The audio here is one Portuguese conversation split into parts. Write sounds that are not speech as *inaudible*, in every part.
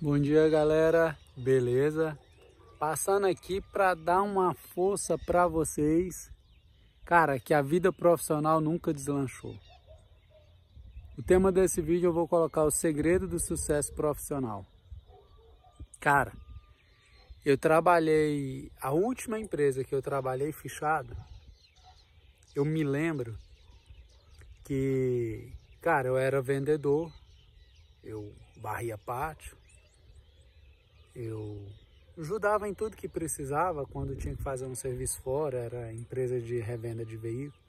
Bom dia, galera. Beleza? Passando aqui para dar uma força para vocês. Cara, que a vida profissional nunca deslanchou. O tema desse vídeo eu vou colocar o segredo do sucesso profissional. Cara, eu trabalhei a última empresa que eu trabalhei fechado. Eu me lembro que, cara, eu era vendedor, eu varria pátio, eu ajudava em tudo que precisava quando tinha que fazer um serviço fora, era empresa de revenda de veículo,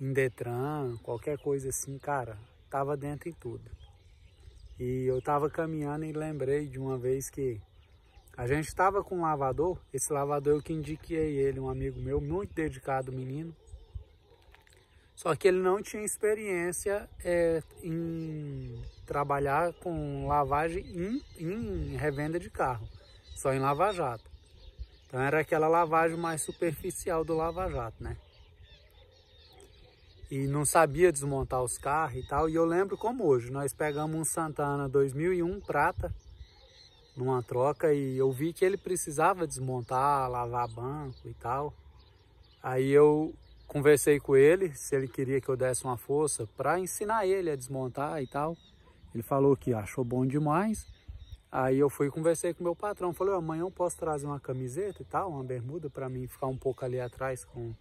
em Detran, qualquer coisa assim, cara, tava dentro em tudo. E eu tava caminhando e lembrei de uma vez que a gente tava com um lavador, esse lavador eu que indiquei ele, um amigo meu, muito dedicado menino, só que ele não tinha experiência é, em trabalhar com lavagem em, em revenda de carro, só em lava-jato. Então era aquela lavagem mais superficial do lava-jato, né? E não sabia desmontar os carros e tal. E eu lembro como hoje, nós pegamos um Santana 2001 prata numa troca e eu vi que ele precisava desmontar, lavar banco e tal. Aí eu conversei com ele se ele queria que eu desse uma força para ensinar ele a desmontar e tal. Ele falou que achou bom demais. Aí eu fui e conversei com meu patrão, falei, amanhã eu posso trazer uma camiseta e tal, uma bermuda para mim ficar um pouco ali atrás com o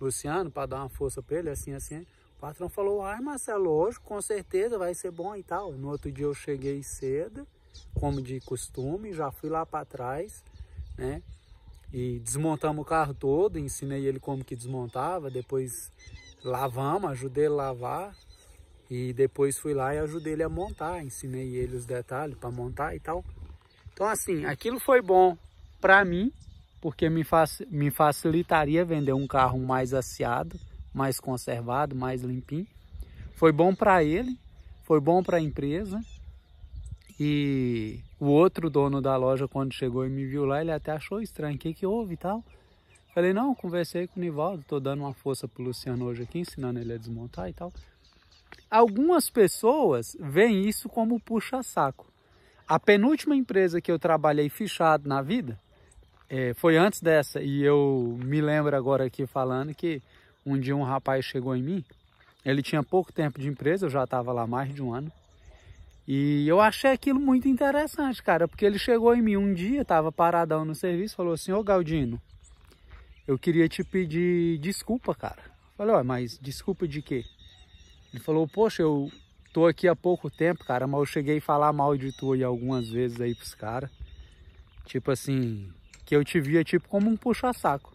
Luciano para dar uma força para ele, assim, assim. O patrão falou, ai Marcelo, hoje com certeza vai ser bom e tal. No outro dia eu cheguei cedo, como de costume, já fui lá para trás, né? E desmontamos o carro todo, ensinei ele como que desmontava, depois lavamos, ajudei ele a lavar, e depois fui lá e ajudei ele a montar, ensinei ele os detalhes para montar e tal. Então assim, aquilo foi bom para mim, porque me, faci me facilitaria vender um carro mais aciado, mais conservado, mais limpinho. Foi bom para ele, foi bom para a empresa. E o outro dono da loja, quando chegou e me viu lá, ele até achou estranho, o que, que houve e tal. Falei, não, conversei com o Nivaldo, tô dando uma força pro Luciano hoje aqui, ensinando ele a desmontar e tal. Algumas pessoas veem isso como puxa-saco. A penúltima empresa que eu trabalhei fichado na vida é, foi antes dessa. E eu me lembro agora aqui falando que um dia um rapaz chegou em mim. Ele tinha pouco tempo de empresa, eu já estava lá mais de um ano. E eu achei aquilo muito interessante, cara, porque ele chegou em mim um dia, estava paradão no serviço, falou assim: Ô Galdino, eu queria te pedir desculpa, cara. Eu falei: Ó, mas desculpa de quê? Ele falou, poxa, eu tô aqui há pouco tempo, cara, mas eu cheguei a falar mal de tu aí algumas vezes aí pros caras. Tipo assim, que eu te via tipo como um puxa-saco.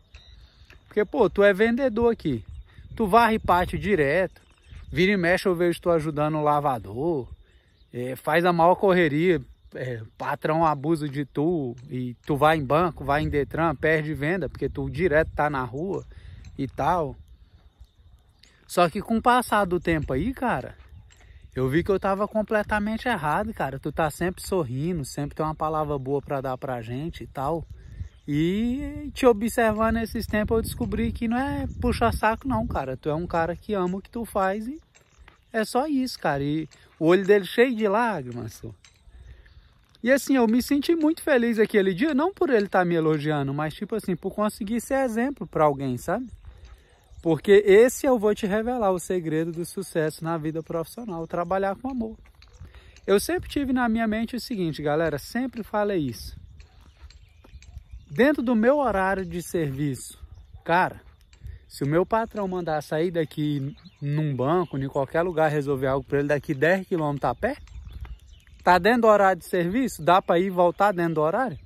Porque, pô, tu é vendedor aqui. Tu varre pátio direto. Vira e mexe, eu vejo tu ajudando o lavador. É, faz a maior correria. É, patrão abusa de tu. E tu vai em banco, vai em Detran, perde venda, porque tu direto tá na rua e tal. Só que com o passar do tempo aí, cara, eu vi que eu tava completamente errado, cara. Tu tá sempre sorrindo, sempre tem uma palavra boa para dar pra gente e tal. E te observando esses tempos, eu descobri que não é puxar saco não, cara. Tu é um cara que ama o que tu faz e é só isso, cara. E o olho dele cheio de lágrimas. E assim, eu me senti muito feliz aquele dia, não por ele estar tá me elogiando, mas tipo assim, por conseguir ser exemplo para alguém, sabe? Porque esse eu vou te revelar o segredo do sucesso na vida profissional, trabalhar com amor. Eu sempre tive na minha mente o seguinte, galera, sempre falei isso. Dentro do meu horário de serviço, cara, se o meu patrão mandar sair daqui num banco, em qualquer lugar, resolver algo para ele daqui 10 quilômetros a pé, tá dentro do horário de serviço, dá para ir e voltar dentro do horário?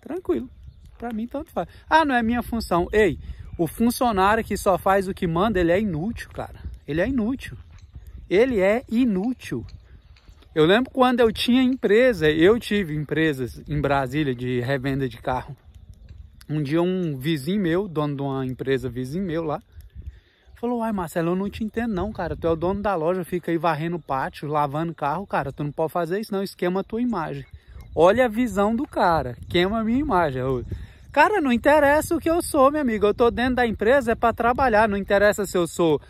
Tranquilo. Para mim, tanto faz. Ah, não é minha função. Ei, o funcionário que só faz o que manda, ele é inútil, cara. Ele é inútil. Ele é inútil. Eu lembro quando eu tinha empresa, eu tive empresas em Brasília de revenda de carro. Um dia um vizinho meu, dono de uma empresa vizinho meu lá, falou, uai Marcelo, eu não te entendo não, cara, tu é o dono da loja, fica aí varrendo pátio, lavando carro, cara, tu não pode fazer isso não, esquema a tua imagem. Olha a visão do cara, queima a minha imagem. Eu, Cara, não interessa o que eu sou, meu amigo. Eu tô dentro da empresa é para trabalhar. Não interessa se eu sou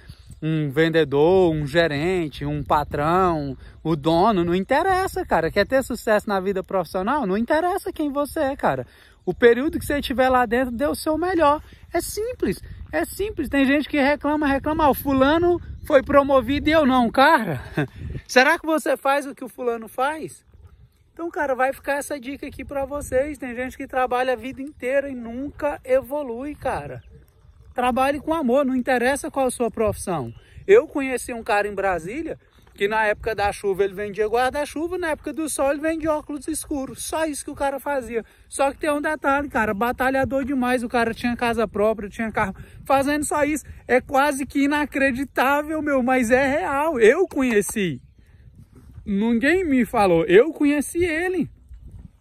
um vendedor, um gerente, um patrão, o dono, não interessa, cara. Quer ter sucesso na vida profissional? Não interessa quem você é, cara. O período que você estiver lá dentro, deu o seu melhor. É simples, é simples. Tem gente que reclama, reclama. Ah, o fulano foi promovido e eu não, cara. *laughs* Será que você faz o que o fulano faz? Então, cara, vai ficar essa dica aqui para vocês. Tem gente que trabalha a vida inteira e nunca evolui, cara. Trabalhe com amor, não interessa qual a sua profissão. Eu conheci um cara em Brasília que na época da chuva ele vendia guarda-chuva, na época do sol ele vendia óculos escuros. Só isso que o cara fazia. Só que tem um detalhe, cara, batalhador demais. O cara tinha casa própria, tinha carro. Fazendo só isso é quase que inacreditável, meu, mas é real. Eu conheci. Ninguém me falou. Eu conheci ele.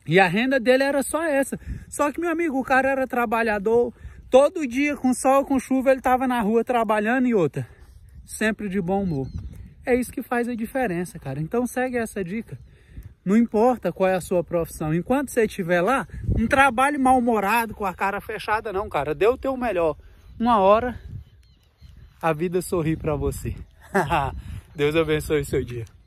E a renda dele era só essa. Só que, meu amigo, o cara era trabalhador. Todo dia, com sol, com chuva, ele estava na rua trabalhando e outra. Sempre de bom humor. É isso que faz a diferença, cara. Então segue essa dica. Não importa qual é a sua profissão. Enquanto você estiver lá, não trabalhe mal-humorado, com a cara fechada, não, cara. Dê o teu melhor. Uma hora, a vida sorri para você. *laughs* Deus abençoe o seu dia.